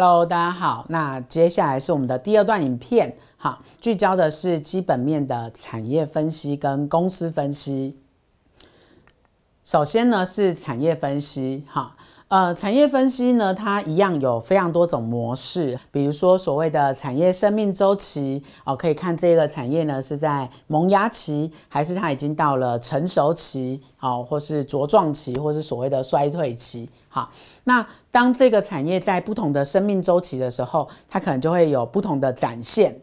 Hello，大家好。那接下来是我们的第二段影片，好，聚焦的是基本面的产业分析跟公司分析。首先呢是产业分析，哈。呃，产业分析呢，它一样有非常多种模式，比如说所谓的产业生命周期，哦，可以看这个产业呢是在萌芽期，还是它已经到了成熟期，哦，或是茁壮期，或是所谓的衰退期，好，那当这个产业在不同的生命周期的时候，它可能就会有不同的展现。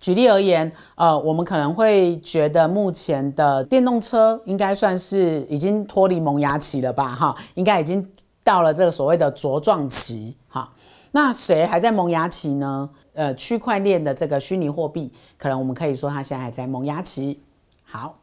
举例而言，呃，我们可能会觉得目前的电动车应该算是已经脱离萌芽期了吧，哈，应该已经到了这个所谓的茁壮期，哈。那谁还在萌芽期呢？呃，区块链的这个虚拟货币，可能我们可以说它现在还在萌芽期。好。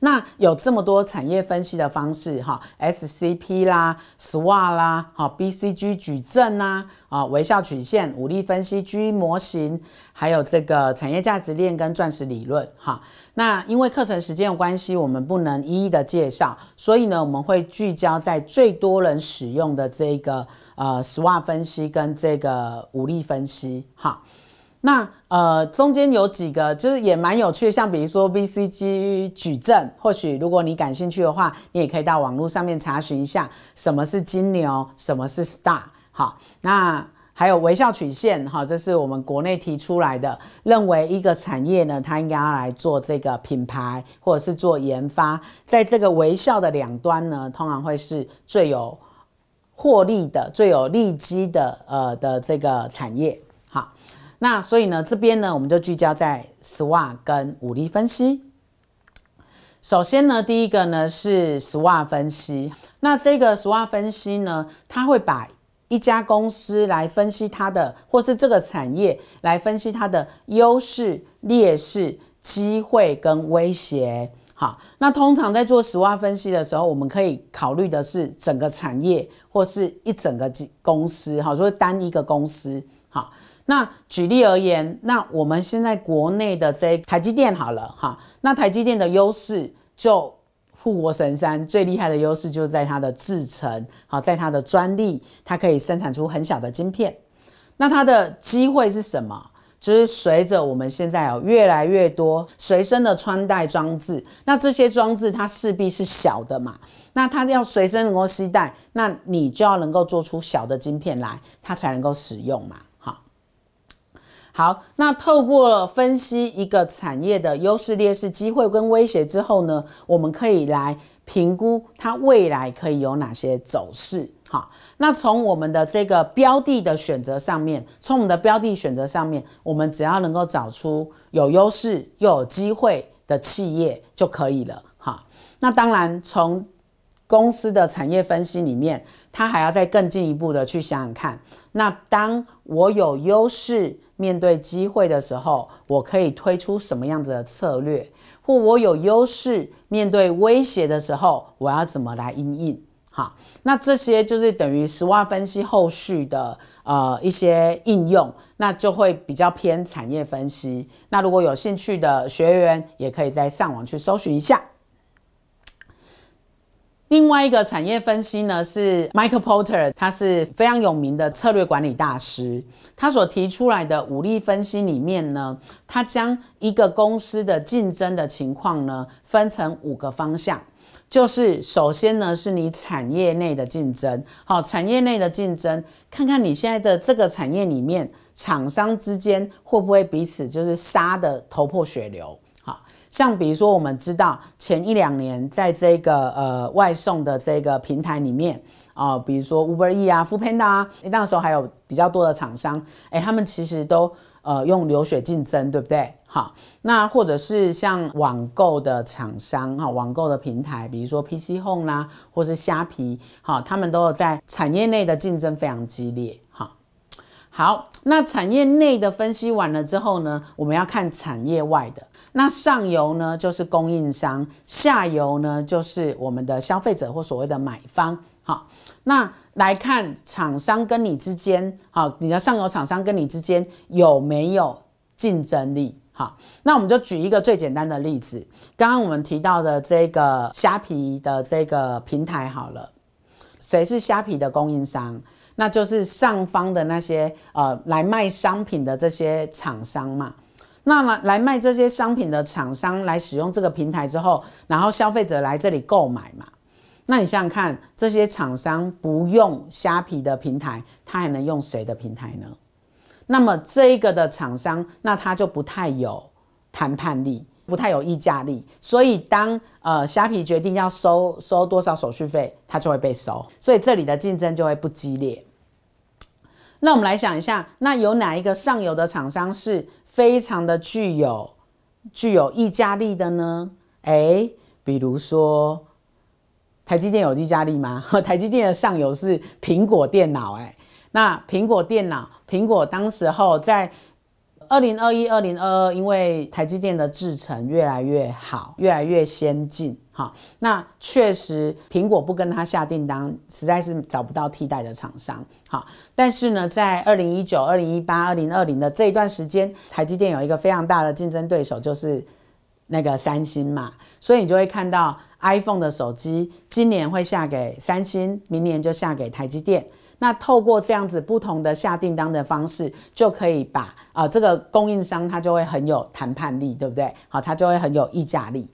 那有这么多产业分析的方式哈，S C P 啦，SWA 啦，哈，B C G 矩阵呐，啊，微笑曲线，武力分析，G 模型，还有这个产业价值链跟钻石理论哈。那因为课程时间的关系，我们不能一一的介绍，所以呢，我们会聚焦在最多人使用的这个呃 SWA 分析跟这个武力分析哈。那呃，中间有几个就是也蛮有趣的，像比如说 B C G 矩阵，或许如果你感兴趣的话，你也可以到网络上面查询一下什么是金牛，什么是 Star。好，那还有微笑曲线，哈，这是我们国内提出来的，认为一个产业呢，它应该来做这个品牌或者是做研发，在这个微笑的两端呢，通常会是最有获利的、最有利基的，呃的这个产业。那所以呢，这边呢，我们就聚焦在 s w a 跟武力分析。首先呢，第一个呢是 s w a 分析。那这个 s w a 分析呢，它会把一家公司来分析它的，或是这个产业来分析它的优势、劣势、机会跟威胁。好，那通常在做 s w a 分析的时候，我们可以考虑的是整个产业，或是一整个公司。哈，所以单一个公司，好，那举例而言，那我们现在国内的这台积电好了哈，那台积电的优势就护国神山最厉害的优势就在它的制程，好，在它的专利，它可以生产出很小的晶片。那它的机会是什么？就是随着我们现在有越来越多随身的穿戴装置，那这些装置它势必是小的嘛，那它要随身能够携带，那你就要能够做出小的晶片来，它才能够使用嘛。好，那透过分析一个产业的优势、劣势、机会跟威胁之后呢，我们可以来评估它未来可以有哪些走势。好，那从我们的这个标的的选择上面，从我们的标的选择上面，我们只要能够找出有优势又有机会的企业就可以了。哈，那当然，从公司的产业分析里面，它还要再更进一步的去想想看。那当我有优势。面对机会的时候，我可以推出什么样子的策略？或我有优势，面对威胁的时候，我要怎么来应应？好，那这些就是等于 s w 分析后续的呃一些应用，那就会比较偏产业分析。那如果有兴趣的学员，也可以在上网去搜寻一下。另外一个产业分析呢，是 Michael Porter，他是非常有名的策略管理大师。他所提出来的五力分析里面呢，他将一个公司的竞争的情况呢，分成五个方向，就是首先呢是你产业内的竞争，好，产业内的竞争，看看你现在的这个产业里面，厂商之间会不会彼此就是杀的头破血流。像比如说，我们知道前一两年在这个呃外送的这个平台里面啊，比如说 Uber E 啊、Foodpanda 啊，那时候还有比较多的厂商，哎，他们其实都呃用流水竞争，对不对？好，那或者是像网购的厂商哈，网购的平台，比如说 PC Home 啦，或是虾皮，哈，他们都有在产业内的竞争非常激烈哈。好，那产业内的分析完了之后呢，我们要看产业外的。那上游呢就是供应商，下游呢就是我们的消费者或所谓的买方。好，那来看厂商跟你之间，好，你的上游厂商跟你之间有没有竞争力？好，那我们就举一个最简单的例子，刚刚我们提到的这个虾皮的这个平台好了，谁是虾皮的供应商？那就是上方的那些呃来卖商品的这些厂商嘛。那来卖这些商品的厂商来使用这个平台之后，然后消费者来这里购买嘛？那你想想看，这些厂商不用虾皮的平台，他还能用谁的平台呢？那么这个的厂商，那他就不太有谈判力，不太有议价力。所以当呃虾皮决定要收收多少手续费，他就会被收，所以这里的竞争就会不激烈。那我们来想一下，那有哪一个上游的厂商是非常的具有具有议价力的呢？哎，比如说台积电有议价力吗？台积电的上游是苹果电脑，哎，那苹果电脑，苹果当时候在。二零二一、二零二二，因为台积电的制程越来越好，越来越先进，哈，那确实苹果不跟他下订单，实在是找不到替代的厂商，哈。但是呢，在二零一九、二零一八、二零二零的这一段时间，台积电有一个非常大的竞争对手就是那个三星嘛，所以你就会看到 iPhone 的手机今年会下给三星，明年就下给台积电。那透过这样子不同的下订单的方式，就可以把啊这个供应商他就会很有谈判力，对不对？好，他就会很有议价力。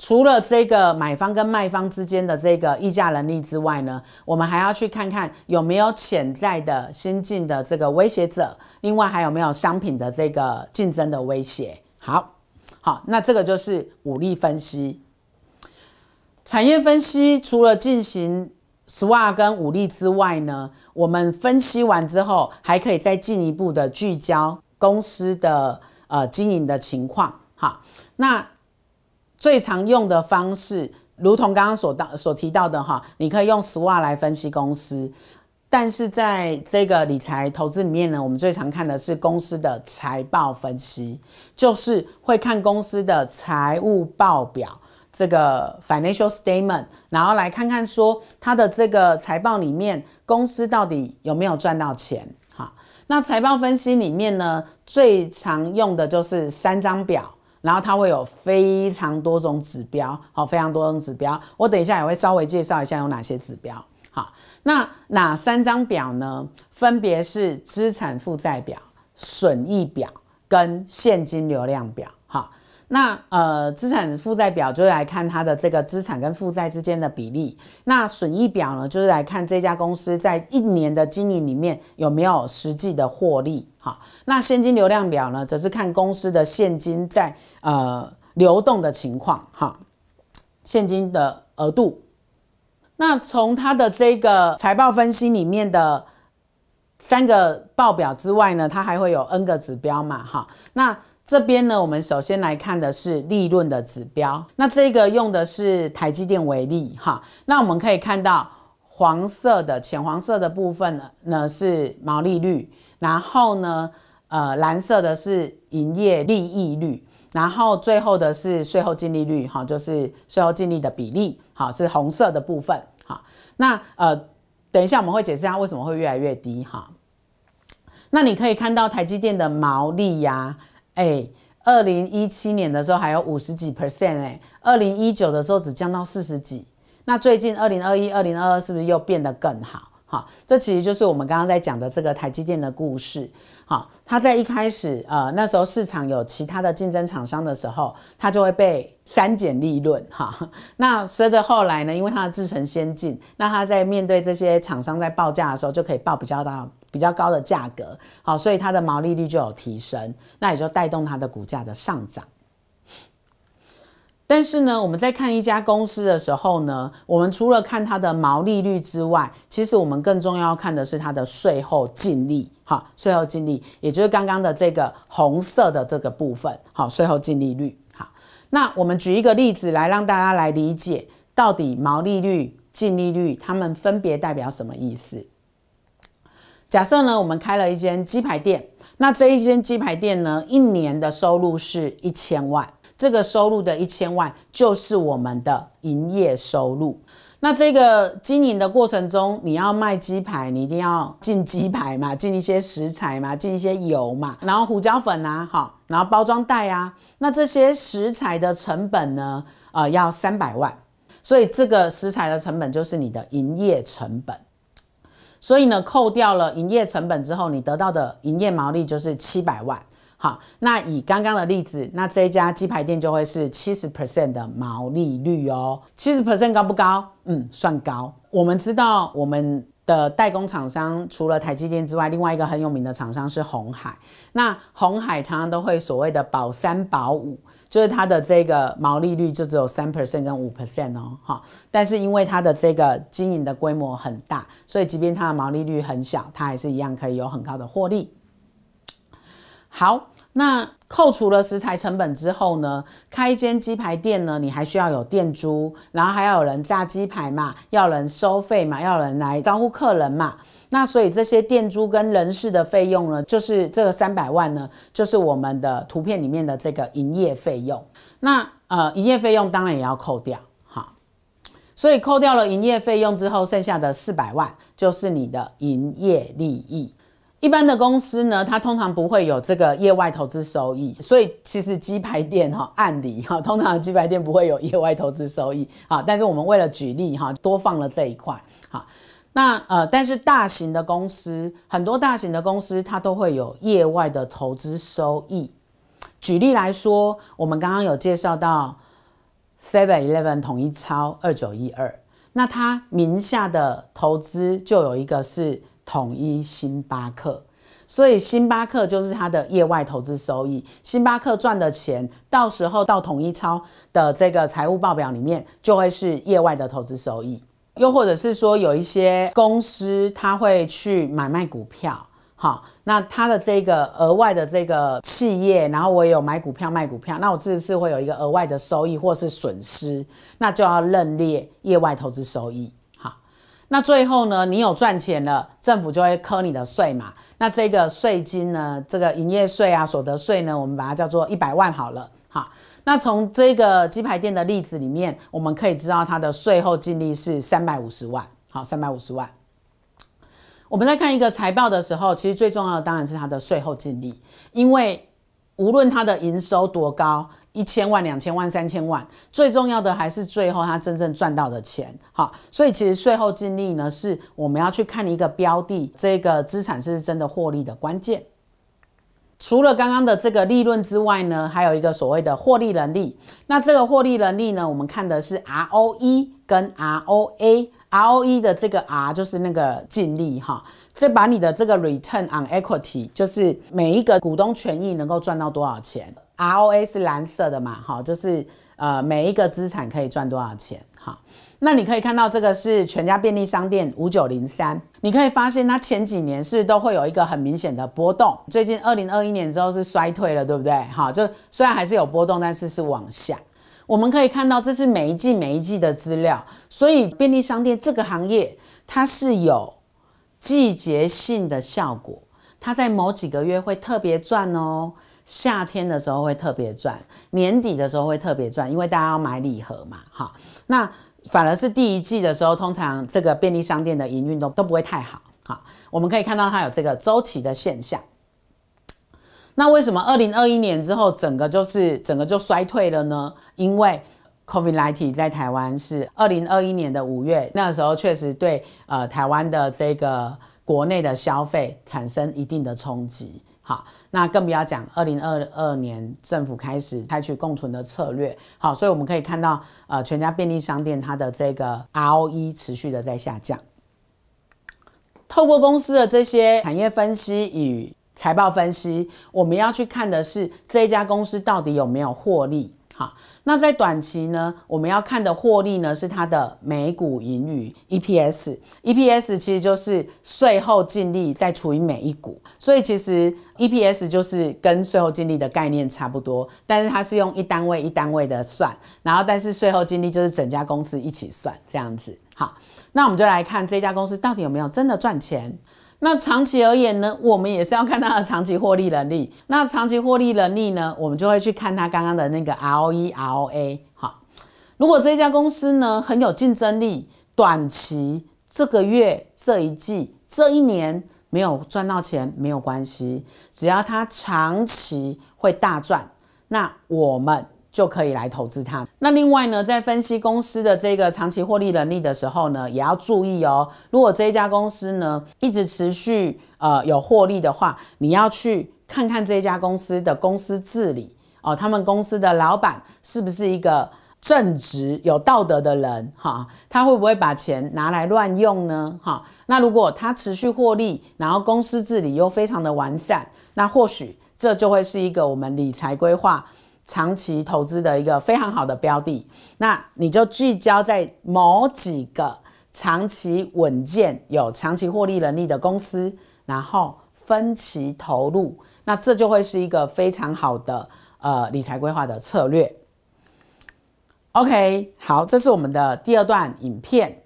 除了这个买方跟卖方之间的这个议价能力之外呢，我们还要去看看有没有潜在的新进的这个威胁者，另外还有没有商品的这个竞争的威胁。好，好，那这个就是武力分析。产业分析除了进行。s w a 跟武力之外呢，我们分析完之后，还可以再进一步的聚焦公司的呃经营的情况。哈，那最常用的方式，如同刚刚所当所提到的哈，你可以用 s w a 来分析公司，但是在这个理财投资里面呢，我们最常看的是公司的财报分析，就是会看公司的财务报表。这个 financial statement，然后来看看说它的这个财报里面公司到底有没有赚到钱哈？那财报分析里面呢，最常用的就是三张表，然后它会有非常多种指标，好，非常多种指标，我等一下也会稍微介绍一下有哪些指标。好，那哪三张表呢？分别是资产负债表、损益表跟现金流量表。哈。那呃，资产负债表就是来看它的这个资产跟负债之间的比例。那损益表呢，就是来看这家公司在一年的经营里面有没有实际的获利哈。那现金流量表呢，则是看公司的现金在呃流动的情况哈，现金的额度。那从它的这个财报分析里面的三个报表之外呢，它还会有 N 个指标嘛哈。那这边呢，我们首先来看的是利润的指标。那这个用的是台积电为例哈。那我们可以看到，黄色的浅黄色的部分呢是毛利率，然后呢，呃，蓝色的是营业利益率，然后最后的是税后净利率哈，就是税后净利的比例，好是红色的部分哈。那呃，等一下我们会解释一下为什么会越来越低哈。那你可以看到台积电的毛利呀。哎，二零一七年的时候还有五十几 percent，哎，二零一九的时候只降到四十几，那最近二零二一、二零二二是不是又变得更好？好，这其实就是我们刚刚在讲的这个台积电的故事。好，它在一开始，呃，那时候市场有其他的竞争厂商的时候，它就会被三减利润。哈，那随着后来呢，因为它的制程先进，那它在面对这些厂商在报价的时候，就可以报比较大、比较高的价格。好，所以它的毛利率就有提升，那也就带动它的股价的上涨。但是呢，我们在看一家公司的时候呢，我们除了看它的毛利率之外，其实我们更重要看的是它的税后净利，好，税后净利，也就是刚刚的这个红色的这个部分，好，税后净利率，好，那我们举一个例子来让大家来理解到底毛利率、净利率它们分别代表什么意思。假设呢，我们开了一间鸡排店，那这一间鸡排店呢，一年的收入是一千万。这个收入的一千万就是我们的营业收入。那这个经营的过程中，你要卖鸡排，你一定要进鸡排嘛，进一些食材嘛，进一些油嘛，然后胡椒粉啊，好，然后包装袋啊。那这些食材的成本呢，呃，要三百万，所以这个食材的成本就是你的营业成本。所以呢，扣掉了营业成本之后，你得到的营业毛利就是七百万。好，那以刚刚的例子，那这一家鸡排店就会是七十 percent 的毛利率哦，七十 percent 高不高？嗯，算高。我们知道我们的代工厂商除了台积电之外，另外一个很有名的厂商是红海。那红海常常都会所谓的保三保五，就是它的这个毛利率就只有三 percent 跟五 percent 哦。哈，但是因为它的这个经营的规模很大，所以即便它的毛利率很小，它还是一样可以有很高的获利。好，那扣除了食材成本之后呢？开一间鸡排店呢，你还需要有店租，然后还要有人炸鸡排嘛，要人收费嘛，要人来招呼客人嘛。那所以这些店租跟人事的费用呢，就是这个三百万呢，就是我们的图片里面的这个营业费用。那呃，营业费用当然也要扣掉，哈。所以扣掉了营业费用之后，剩下的四百万就是你的营业利益。一般的公司呢，它通常不会有这个业外投资收益，所以其实鸡排店哈，按理哈，通常鸡排店不会有业外投资收益啊。但是我们为了举例哈，多放了这一块哈。那呃，但是大型的公司，很多大型的公司它都会有业外的投资收益。举例来说，我们刚刚有介绍到 Seven Eleven、统一超二九一二，那它名下的投资就有一个是。统一星巴克，所以星巴克就是它的业外投资收益。星巴克赚的钱，到时候到统一超的这个财务报表里面，就会是业外的投资收益。又或者是说，有一些公司，它会去买卖股票，好，那它的这个额外的这个企业，然后我有买股票卖股票，那我是不是会有一个额外的收益或是损失？那就要认列业外投资收益。那最后呢，你有赚钱了，政府就会扣你的税嘛。那这个税金呢，这个营业税啊、所得税呢，我们把它叫做一百万好了，哈。那从这个鸡排店的例子里面，我们可以知道它的税后净利是三百五十万，好，三百五十万。我们在看一个财报的时候，其实最重要的当然是它的税后净利，因为无论它的营收多高。一千万、两千万、三千万，最重要的还是最后他真正赚到的钱，哈。所以其实税后净利呢，是我们要去看一个标的这个资产是真的获利的关键。除了刚刚的这个利润之外呢，还有一个所谓的获利能力。那这个获利能力呢，我们看的是 ROE 跟 ROA。ROE 的这个 R 就是那个净利，哈。这把你的这个 Return on Equity，就是每一个股东权益能够赚到多少钱。ROA 是蓝色的嘛？好，就是呃，每一个资产可以赚多少钱？好，那你可以看到这个是全家便利商店五九零三，你可以发现它前几年是都会有一个很明显的波动，最近二零二一年之后是衰退了，对不对？好，就虽然还是有波动，但是是往下。我们可以看到这是每一季每一季的资料，所以便利商店这个行业它是有季节性的效果，它在某几个月会特别赚哦。夏天的时候会特别赚，年底的时候会特别赚，因为大家要买礼盒嘛，哈。那反而是第一季的时候，通常这个便利商店的营运都都不会太好，哈。我们可以看到它有这个周期的现象。那为什么二零二一年之后整个就是整个就衰退了呢？因为 COVID-19 在台湾是二零二一年的五月，那时候确实对呃台湾的这个国内的消费产生一定的冲击。好，那更不要讲二零二二年政府开始采取共存的策略，好，所以我们可以看到，呃，全家便利商店它的这个 ROE 持续的在下降。透过公司的这些产业分析与财报分析，我们要去看的是这一家公司到底有没有获利。好，那在短期呢，我们要看的获利呢是它的每股盈余 EPS，EPS 其实就是税后净利再除以每一股，所以其实 EPS 就是跟税后净利的概念差不多，但是它是用一单位一单位的算，然后但是税后净利就是整家公司一起算这样子。好，那我们就来看这家公司到底有没有真的赚钱。那长期而言呢，我们也是要看它的长期获利能力。那长期获利能力呢，我们就会去看它刚刚的那个 ROE、ROA。好，如果这家公司呢很有竞争力，短期这个月、这一季、这一年没有赚到钱没有关系，只要它长期会大赚，那我们。就可以来投资它。那另外呢，在分析公司的这个长期获利能力的时候呢，也要注意哦。如果这一家公司呢一直持续呃有获利的话，你要去看看这一家公司的公司治理哦，他们公司的老板是不是一个正直有道德的人哈？他会不会把钱拿来乱用呢哈？那如果他持续获利，然后公司治理又非常的完善，那或许这就会是一个我们理财规划。长期投资的一个非常好的标的，那你就聚焦在某几个长期稳健、有长期获利能力的公司，然后分期投入，那这就会是一个非常好的呃理财规划的策略。OK，好，这是我们的第二段影片。